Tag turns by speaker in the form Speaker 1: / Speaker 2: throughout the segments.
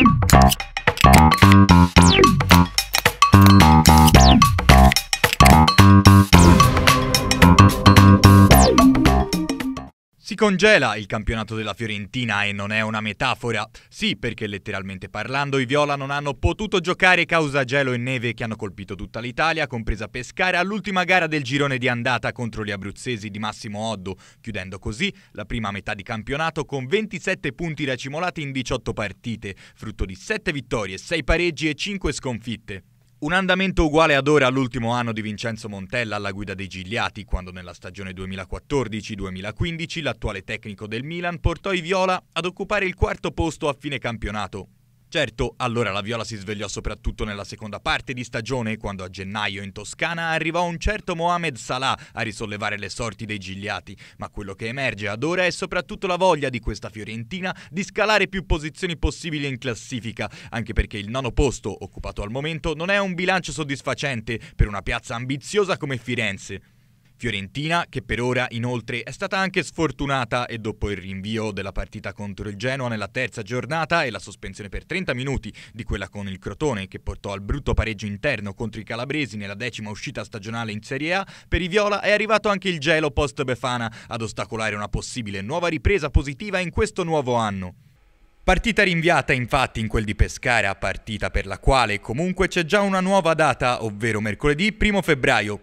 Speaker 1: Thank you.
Speaker 2: congela il campionato della Fiorentina e non è una metafora. Sì, perché letteralmente parlando i Viola non hanno potuto giocare causa gelo e neve che hanno colpito tutta l'Italia, compresa Pescara, all'ultima gara del girone di andata contro gli abruzzesi di Massimo Oddo, chiudendo così la prima metà di campionato con 27 punti racimolati in 18 partite, frutto di 7 vittorie, 6 pareggi e 5 sconfitte. Un andamento uguale ad ora all'ultimo anno di Vincenzo Montella alla guida dei Gigliati, quando nella stagione 2014-2015 l'attuale tecnico del Milan portò i Viola ad occupare il quarto posto a fine campionato, Certo, allora la viola si svegliò soprattutto nella seconda parte di stagione, quando a gennaio in Toscana arrivò un certo Mohamed Salah a risollevare le sorti dei Gigliati, ma quello che emerge ad ora è soprattutto la voglia di questa Fiorentina di scalare più posizioni possibili in classifica, anche perché il nono posto, occupato al momento, non è un bilancio soddisfacente per una piazza ambiziosa come Firenze. Fiorentina, che per ora inoltre è stata anche sfortunata e dopo il rinvio della partita contro il Genoa nella terza giornata e la sospensione per 30 minuti di quella con il Crotone che portò al brutto pareggio interno contro i calabresi nella decima uscita stagionale in Serie A, per i Viola è arrivato anche il gelo post Befana ad ostacolare una possibile nuova ripresa positiva in questo nuovo anno. Partita rinviata infatti in quel di Pescara, partita per la quale comunque c'è già una nuova data, ovvero mercoledì 1 febbraio,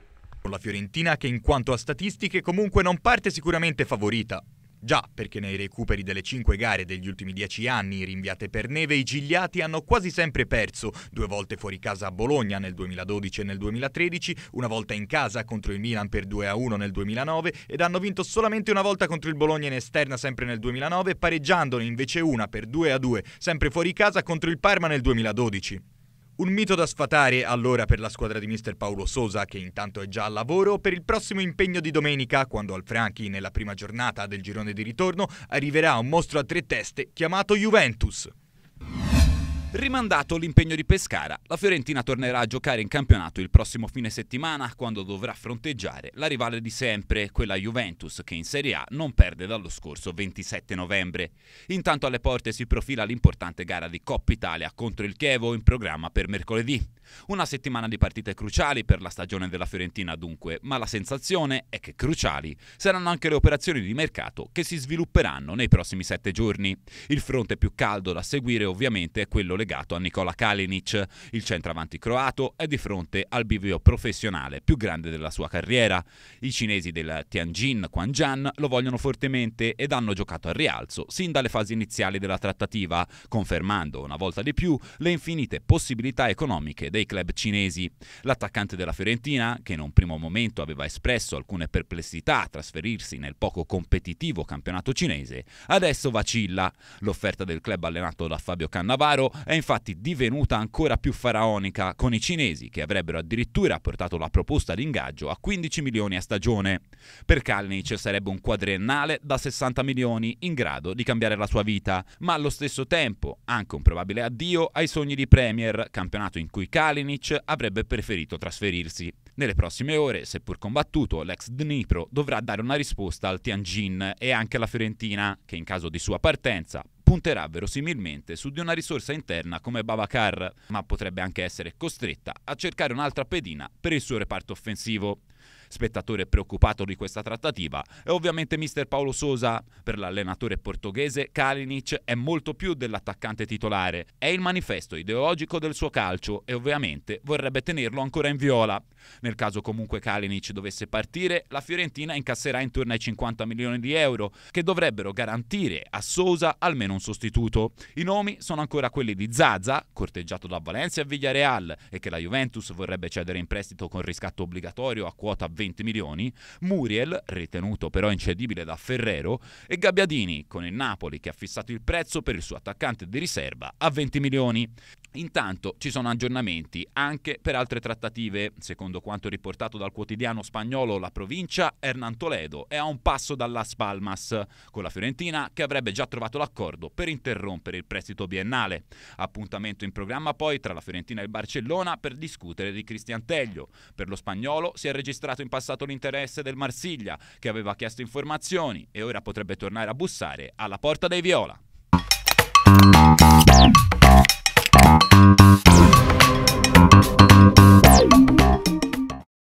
Speaker 2: con la Fiorentina che in quanto a statistiche comunque non parte sicuramente favorita. Già, perché nei recuperi delle 5 gare degli ultimi 10 anni rinviate per neve, i Gigliati hanno quasi sempre perso, due volte fuori casa a Bologna nel 2012 e nel 2013, una volta in casa contro il Milan per 2-1 nel 2009 ed hanno vinto solamente una volta contro il Bologna in esterna sempre nel 2009, pareggiandone invece una per 2-2 sempre fuori casa contro il Parma nel 2012. Un mito da sfatare allora per la squadra di mister Paolo Sosa, che intanto è già al lavoro, per il prossimo impegno di domenica, quando al Franchi, nella prima giornata del girone di ritorno, arriverà un mostro a tre teste chiamato Juventus.
Speaker 1: Rimandato l'impegno di Pescara, la Fiorentina tornerà a giocare in campionato il prossimo fine settimana quando dovrà fronteggiare la rivale di sempre, quella Juventus, che in Serie A non perde dallo scorso 27 novembre. Intanto alle porte si profila l'importante gara di Coppa Italia contro il Chievo in programma per mercoledì. Una settimana di partite cruciali per la stagione della Fiorentina dunque, ma la sensazione è che cruciali saranno anche le operazioni di mercato che si svilupperanno nei prossimi sette giorni. Il fronte più caldo da seguire ovviamente è quello legato legato a Nikola Kalinic. Il centravanti croato è di fronte al bivio professionale più grande della sua carriera. I cinesi del Tianjin Quanjian lo vogliono fortemente ed hanno giocato al rialzo sin dalle fasi iniziali della trattativa, confermando una volta di più le infinite possibilità economiche dei club cinesi. L'attaccante della Fiorentina, che in un primo momento aveva espresso alcune perplessità a trasferirsi nel poco competitivo campionato cinese, adesso vacilla. L'offerta del club allenato da Fabio Cannavaro è infatti divenuta ancora più faraonica, con i cinesi che avrebbero addirittura portato la proposta di ingaggio a 15 milioni a stagione. Per Kalnic sarebbe un quadriennale da 60 milioni in grado di cambiare la sua vita, ma allo stesso tempo anche un probabile addio ai sogni di Premier, campionato in cui Kalinic avrebbe preferito trasferirsi. Nelle prossime ore, seppur combattuto, l'ex Dnipro dovrà dare una risposta al Tianjin e anche alla Fiorentina, che in caso di sua partenza punterà verosimilmente su di una risorsa interna come Babacar, ma potrebbe anche essere costretta a cercare un'altra pedina per il suo reparto offensivo spettatore preoccupato di questa trattativa è ovviamente mister Paolo Sosa. Per l'allenatore portoghese Kalinic è molto più dell'attaccante titolare, è il manifesto ideologico del suo calcio e ovviamente vorrebbe tenerlo ancora in viola. Nel caso comunque Kalinic dovesse partire, la Fiorentina incasserà intorno ai 50 milioni di euro che dovrebbero garantire a Sosa almeno un sostituto. I nomi sono ancora quelli di Zaza, corteggiato da Valencia e Villareal e che la Juventus vorrebbe cedere in prestito con riscatto obbligatorio a quota 20 20 milioni, Muriel, ritenuto però incedibile da Ferrero, e Gabbiadini con il Napoli che ha fissato il prezzo per il suo attaccante di riserva a 20 milioni. Intanto ci sono aggiornamenti anche per altre trattative. Secondo quanto riportato dal quotidiano spagnolo La Provincia, Hernán Toledo è a un passo dalla Spalmas con la Fiorentina che avrebbe già trovato l'accordo per interrompere il prestito biennale. Appuntamento in programma poi tra la Fiorentina e il Barcellona per discutere di Cristian Teglio. Per lo spagnolo si è registrato in passato l'interesse del Marsiglia che aveva chiesto informazioni e ora potrebbe tornare a bussare alla porta dei Viola. Bye.